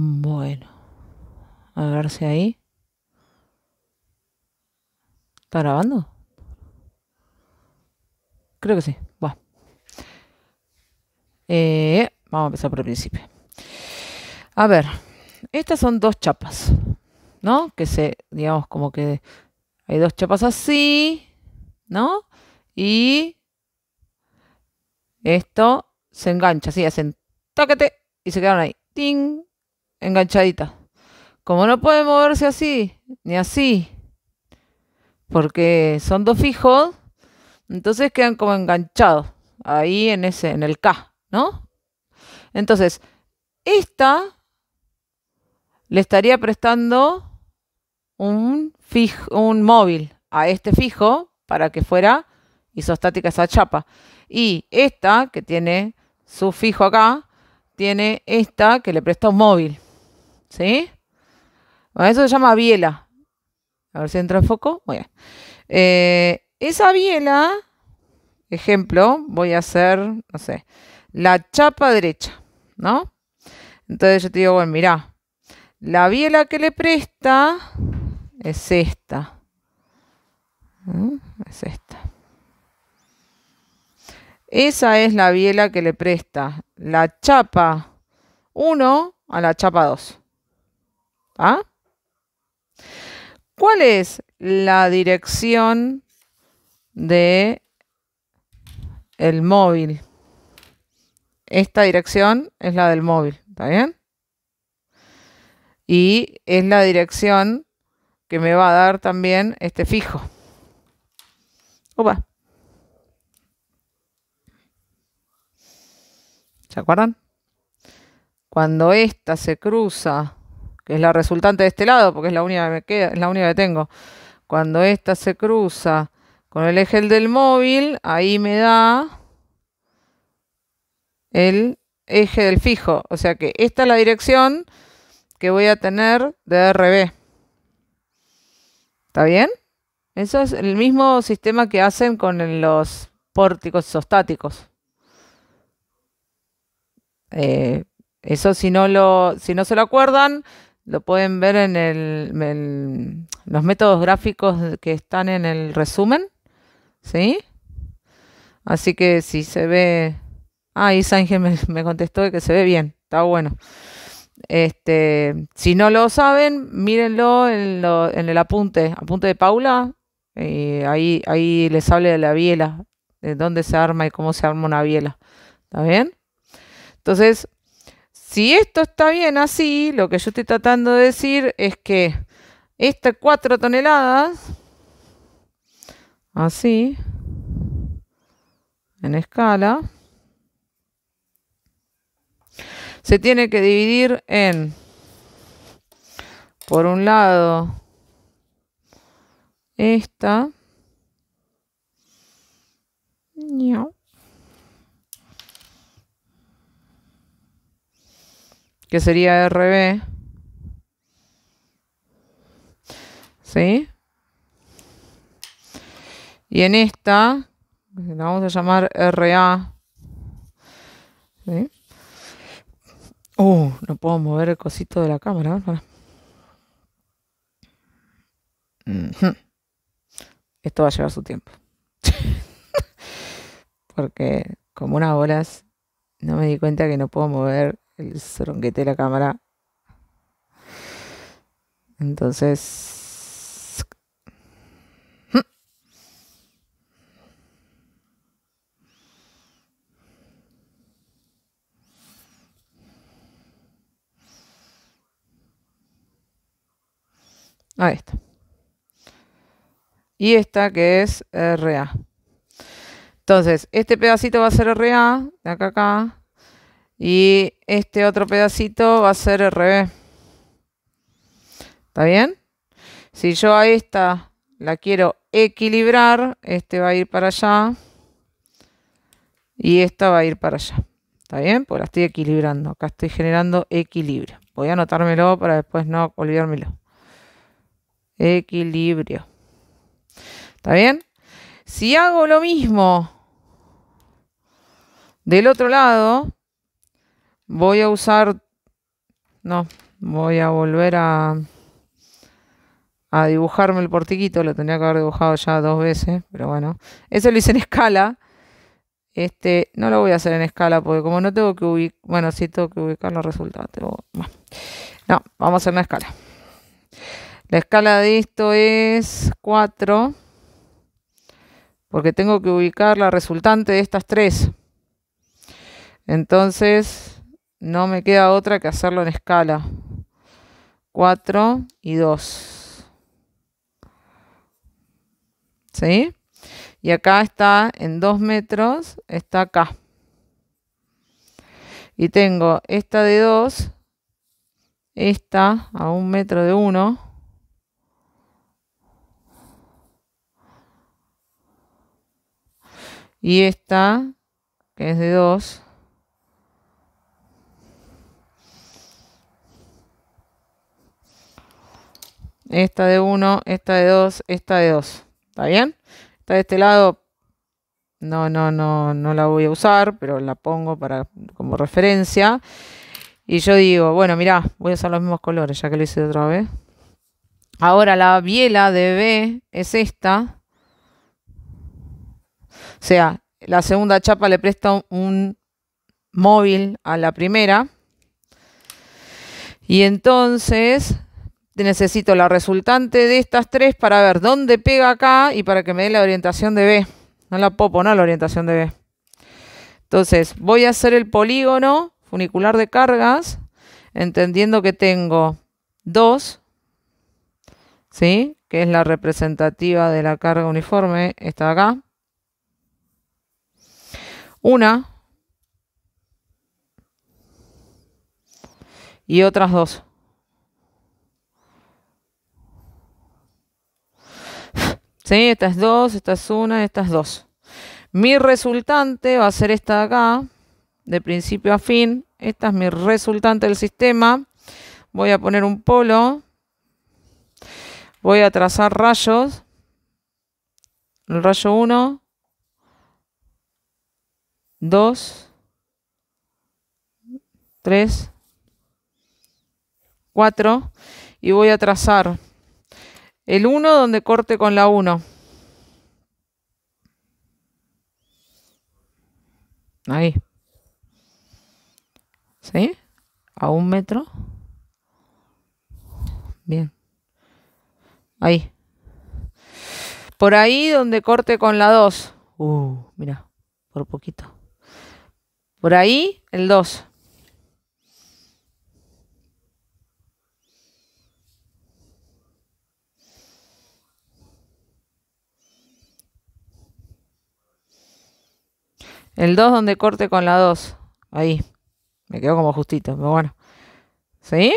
Bueno, a ver si ahí. ¿Está grabando? Creo que sí. Eh, vamos a empezar por el principio. A ver, estas son dos chapas, ¿no? Que se, digamos, como que hay dos chapas así, ¿no? Y esto se engancha, así hacen tócate y se quedan ahí. ¡Ting! enganchadita. Como no puede moverse así, ni así, porque son dos fijos, entonces quedan como enganchados ahí en ese, en el K, ¿no? Entonces, esta le estaría prestando un, fijo, un móvil a este fijo para que fuera isostática esa chapa. Y esta, que tiene su fijo acá, tiene esta que le presta un móvil. ¿Sí? eso se llama biela. A ver si entra el foco. Muy bien. Eh, esa biela, ejemplo, voy a hacer, no sé, la chapa derecha, ¿no? Entonces yo te digo, bueno, mirá, la biela que le presta es esta. ¿Mm? Es esta. Esa es la biela que le presta la chapa 1 a la chapa 2. ¿Ah? ¿Cuál es la dirección de el móvil? Esta dirección es la del móvil, ¿está bien? Y es la dirección que me va a dar también este fijo. Opa. ¿Se acuerdan? Cuando esta se cruza es la resultante de este lado, porque es la única que me queda, es la única que tengo. Cuando esta se cruza con el eje del móvil, ahí me da el eje del fijo. O sea que esta es la dirección que voy a tener de RB. ¿Está bien? Eso es el mismo sistema que hacen con los pórticos isostáticos. Eh, eso si si no se lo acuerdan, lo pueden ver en el, los métodos gráficos que están en el resumen. ¿Sí? Así que si se ve... Ah, y Sánchez me, contestó que se ve bien. Está bueno. Este, si no lo saben, mírenlo en, el apunte, apunte de Paula. Y ahí, ahí les hable de la biela, de dónde se arma y cómo se arma una biela. ¿Está bien? Entonces, si esto está bien así, lo que yo estoy tratando de decir es que estas 4 toneladas, así, en escala, se tiene que dividir en, por un lado, esta. No. que sería RB. ¿Sí? Y en esta, la vamos a llamar RA. ¿Sí? Uh, no puedo mover el cosito de la cámara. ¿eh? Esto va a llevar su tiempo. Porque como unas bolas, no me di cuenta que no puedo mover el zoronguete de la cámara. Entonces... Mm. Ahí está. Y esta que es eh, RA. Entonces, este pedacito va a ser RA, de acá a acá, y este otro pedacito va a ser el revés. ¿Está bien? Si yo a esta la quiero equilibrar, este va a ir para allá y esta va a ir para allá. ¿Está bien? Pues la estoy equilibrando. Acá estoy generando equilibrio. Voy a anotármelo para después no olvidármelo. Equilibrio. ¿Está bien? Si hago lo mismo del otro lado, Voy a usar, no, voy a volver a, a dibujarme el portiquito, lo tenía que haber dibujado ya dos veces, pero bueno, eso lo hice en escala. Este, no lo voy a hacer en escala porque como no tengo que ubicar, bueno, sí tengo que ubicar la resultados. No, vamos a hacer una escala. La escala de esto es 4 porque tengo que ubicar la resultante de estas tres. Entonces, no me queda otra que hacerlo en escala. 4 y 2. ¿Sí? Y acá está, en 2 metros, está acá. Y tengo esta de 2, esta a un metro de 1. Y esta, que es de 2, esta de 1, esta de 2, esta de 2. ¿Está bien? Esta de este lado no, no, no, no la voy a usar, pero la pongo para, como referencia. Y yo digo, bueno, mirá, voy a usar los mismos colores, ya que lo hice otra vez. Ahora la biela de B es esta. O sea, la segunda chapa le presta un móvil a la primera. Y entonces necesito la resultante de estas tres para ver dónde pega acá y para que me dé la orientación de B. No la popo, no la orientación de B. Entonces, voy a hacer el polígono funicular de cargas, entendiendo que tengo dos ¿sí? que es la representativa de la carga uniforme, esta de acá. Una. Y otras dos. Esta es 2, esta es 1, esta es 2. Mi resultante va a ser esta de acá, de principio a fin. Esta es mi resultante del sistema. Voy a poner un polo. Voy a trazar rayos. El rayo 1, 2, 3, 4. Y voy a trazar el 1 donde corte con la 1. Ahí. ¿Sí? A un metro. Bien. Ahí. Por ahí donde corte con la 2. Uh, mira, por poquito. Por ahí el 2. El 2 donde corte con la 2. Ahí. Me quedo como justito, pero bueno. ¿Sí?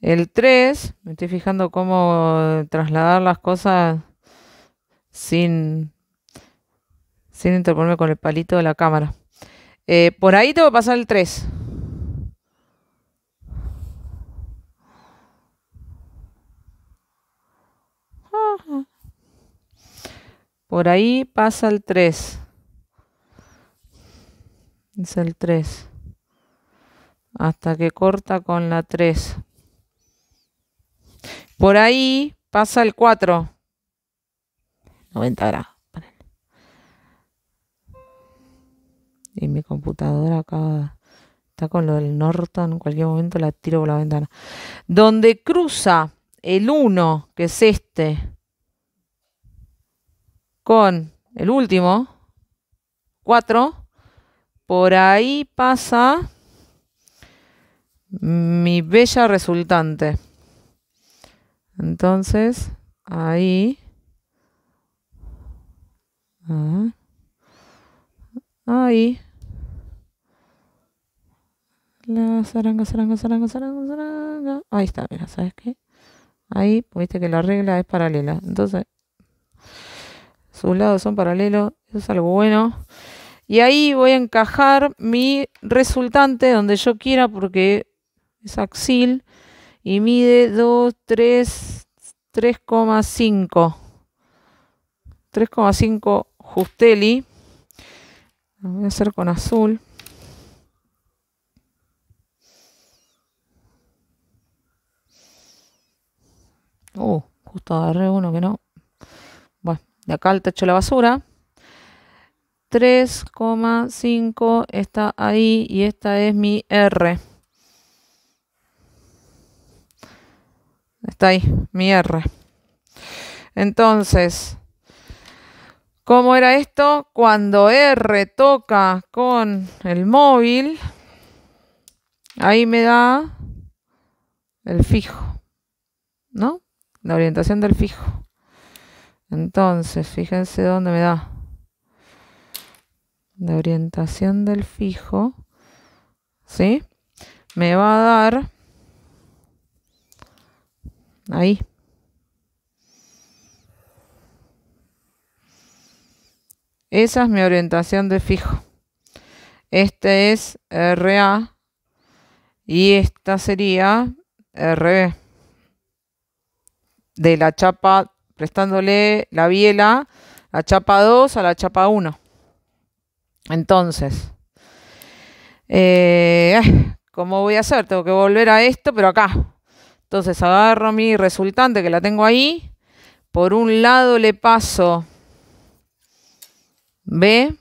El 3, me estoy fijando cómo trasladar las cosas sin, sin interponerme con el palito de la cámara. Eh, por ahí tengo que pasar el 3. Por ahí pasa el 3. Es el 3. Hasta que corta con la 3. Por ahí pasa el 4. 90 grados. Y mi computadora acá está con lo del Norton, en cualquier momento la tiro por la ventana. Donde cruza el 1, que es este, con el último, 4. Por ahí pasa mi bella resultante. Entonces, ahí. Ah, ahí. La zaranga, zaranga, zaranga, zaranga, zaranga. Ahí está, mira, ¿sabes qué? Ahí, viste que la regla es paralela. Entonces, sus lados son paralelos, eso es algo bueno. Y ahí voy a encajar mi resultante donde yo quiera porque es axil y mide 2, 3, 3,5. 3,5 Justelli. Lo voy a hacer con azul. Oh, justo agarré uno que no de acá al techo de la basura. 3,5 está ahí y esta es mi R. Está ahí, mi R. Entonces, ¿cómo era esto? Cuando R toca con el móvil, ahí me da el fijo, ¿no? La orientación del fijo. Entonces, fíjense dónde me da. De orientación del fijo. ¿Sí? Me va a dar... Ahí. Esa es mi orientación de fijo. Este es RA y esta sería RB de la chapa prestándole la biela, la chapa 2 a la chapa 1. Entonces, eh, ¿cómo voy a hacer? Tengo que volver a esto, pero acá. Entonces agarro mi resultante que la tengo ahí. Por un lado le paso B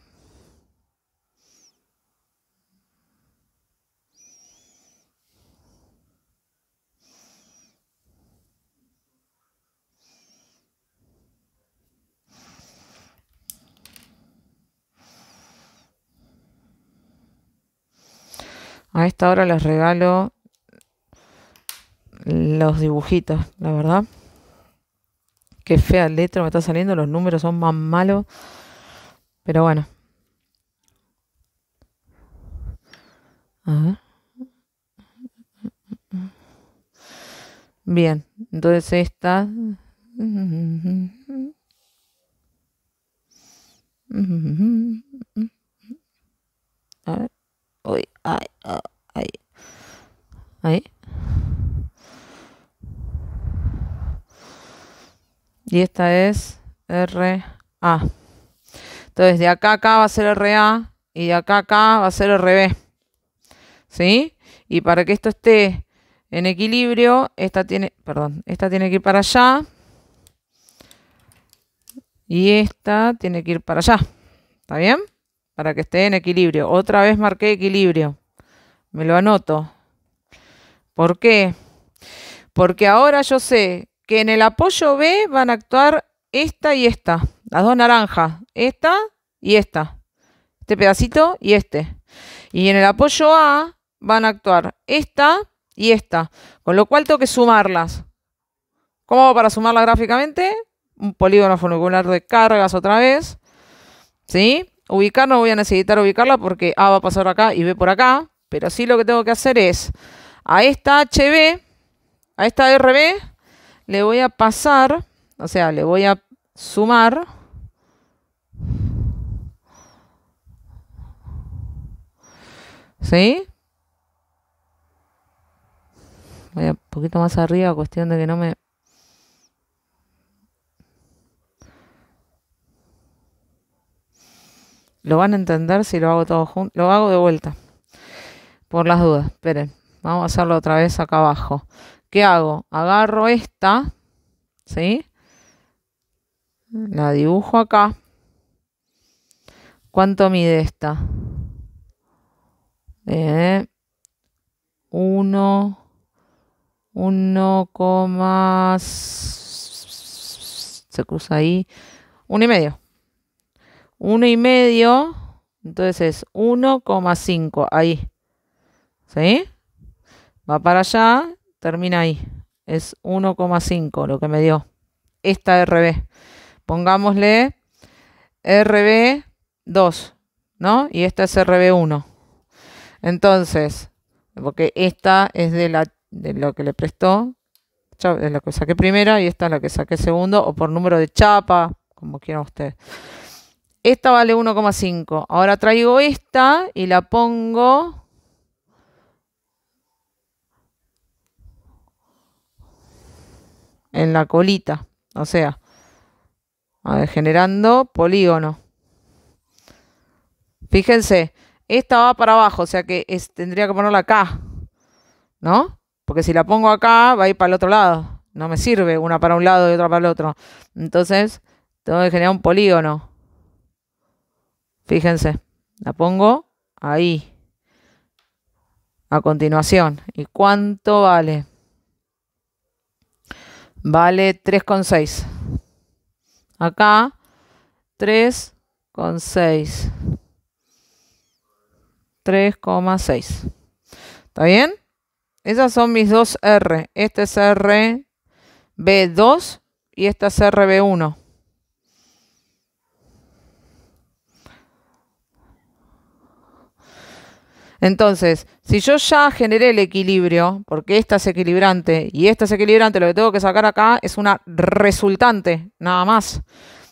A esta hora les regalo los dibujitos, la verdad. Qué fea letra me está saliendo, los números son más malos. Pero bueno. A ver. Bien, entonces esta... y esta es RA. Entonces de acá acá va a ser RA y de acá acá va a ser RB. ¿Sí? Y para que esto esté en equilibrio, esta tiene, perdón, esta tiene que ir para allá y esta tiene que ir para allá. ¿Está bien? Para que esté en equilibrio. Otra vez marqué equilibrio. Me lo anoto. ¿Por qué? Porque ahora yo sé que en el apoyo B van a actuar esta y esta, las dos naranjas, esta y esta, este pedacito y este. Y en el apoyo A van a actuar esta y esta, con lo cual tengo que sumarlas. ¿Cómo para sumarlas gráficamente? Un polígono funicular de cargas otra vez. ¿Sí? Ubicar no voy a necesitar ubicarla porque A va a pasar acá y B por acá. Pero sí lo que tengo que hacer es a esta HB, a esta RB, le voy a pasar, o sea, le voy a sumar ¿Sí? Voy a un poquito más arriba, cuestión de que no me... Lo van a entender si lo hago todo junto. Lo hago de vuelta. Por las dudas. Esperen. Vamos a hacerlo otra vez acá abajo hago? Agarro esta, ¿sí? La dibujo acá. ¿Cuánto mide esta? 1, eh, 1, se cruza ahí, uno y medio. Uno y medio, entonces es cinco, ahí. ¿Sí? Va para allá termina ahí. Es 1,5 lo que me dio esta RB. Pongámosle RB2, ¿no? Y esta es RB1. Entonces, porque esta es de, la, de lo que le prestó, es la que saqué primera y esta es la que saqué segundo, o por número de chapa, como quieran usted. Esta vale 1,5. Ahora traigo esta y la pongo en la colita. O sea, generando polígono. Fíjense, esta va para abajo, o sea que tendría que ponerla acá, ¿no? Porque si la pongo acá, va a ir para el otro lado. No me sirve una para un lado y otra para el otro. Entonces, tengo que generar un polígono. Fíjense, la pongo ahí. A continuación. ¿Y cuánto vale? vale 3,6. Acá 3,6. 3,6. ¿Está bien? Esas son mis dos R. Este es RB2 y esta es RB1. Entonces, si yo ya generé el equilibrio, porque esta es equilibrante y esta es equilibrante, lo que tengo que sacar acá es una resultante, nada más.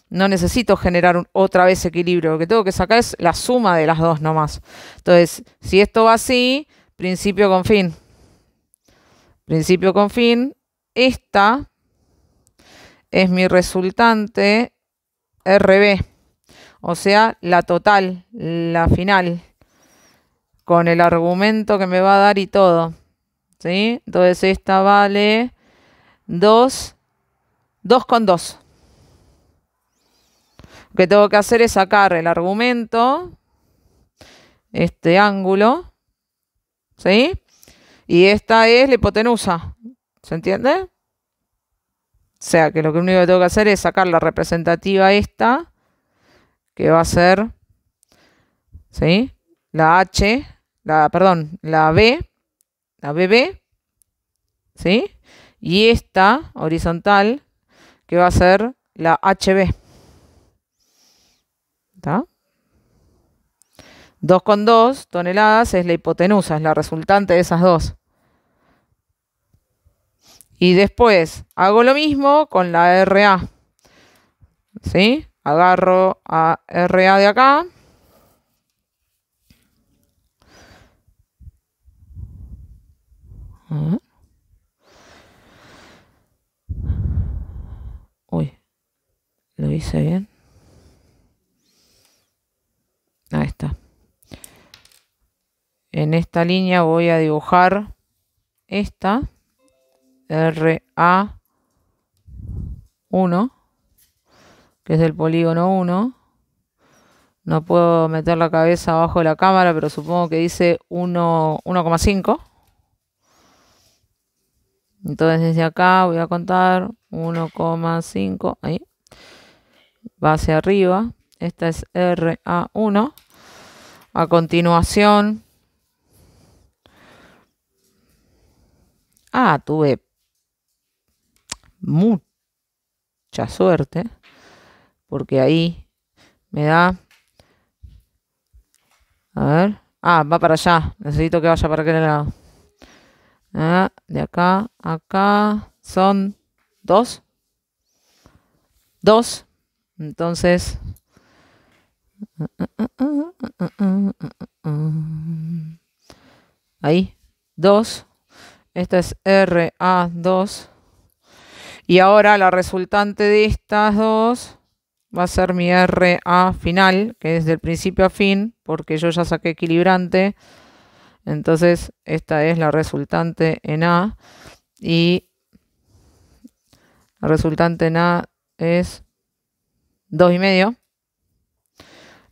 No necesito generar otra vez equilibrio, lo que tengo que sacar es la suma de las dos nomás. Entonces, si esto va así, principio con fin. Principio con fin, esta es mi resultante RB, o sea, la total, la final con el argumento que me va a dar y todo. ¿Sí? Entonces esta vale 2, 2 con 2. Lo que tengo que hacer es sacar el argumento, este ángulo, ¿sí? Y esta es la hipotenusa, ¿se entiende? O sea, que lo que único que tengo que hacer es sacar la representativa esta, que va a ser, ¿sí? La H la, perdón, la B, la BB, ¿sí? Y esta horizontal, que va a ser la HB. ¿Está? 2,2 toneladas es la hipotenusa, es la resultante de esas dos. Y después hago lo mismo con la RA. ¿Sí? Agarro a RA de acá Uy, lo hice bien. Ahí está. En esta línea voy a dibujar esta RA1, que es del polígono 1. No puedo meter la cabeza abajo de la cámara, pero supongo que dice 1,5. Entonces desde acá voy a contar 1,5, ahí, va hacia arriba, esta es RA1. A continuación, ah, tuve mucha suerte, porque ahí me da, a ver, ah, va para allá, necesito que vaya para aquel lado. Ah, de acá, acá son dos. Dos. Entonces. Ahí. Dos. Esta es RA2. Y ahora la resultante de estas dos va a ser mi RA final, que es del principio a fin, porque yo ya saqué equilibrante. Entonces, esta es la resultante en A y la resultante en A es medio.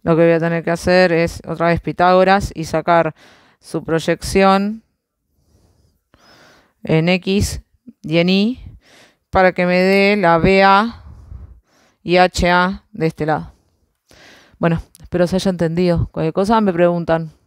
Lo que voy a tener que hacer es otra vez Pitágoras y sacar su proyección en X y en Y para que me dé la BA y HA de este lado. Bueno, espero se haya entendido. Cualquier cosa me preguntan.